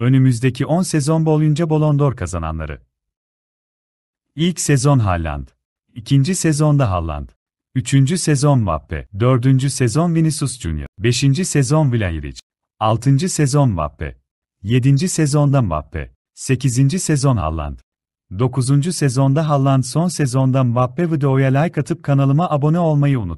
Önümüzdeki 10 sezon boyunca Ballon d'Or kazananları. İlk sezon Haaland. İkinci sezonda Haaland. Üçüncü sezon Mbappe. Dördüncü sezon Vinicius Junior. Beşinci sezon Vlahovic. Altıncı sezon Mbappe. Yedinci sezonda Mbappe. Sekizinci sezon Haaland. Dokuzuncu sezonda Haaland son sezonda Mbappe videoya like atıp kanalıma abone olmayı unut.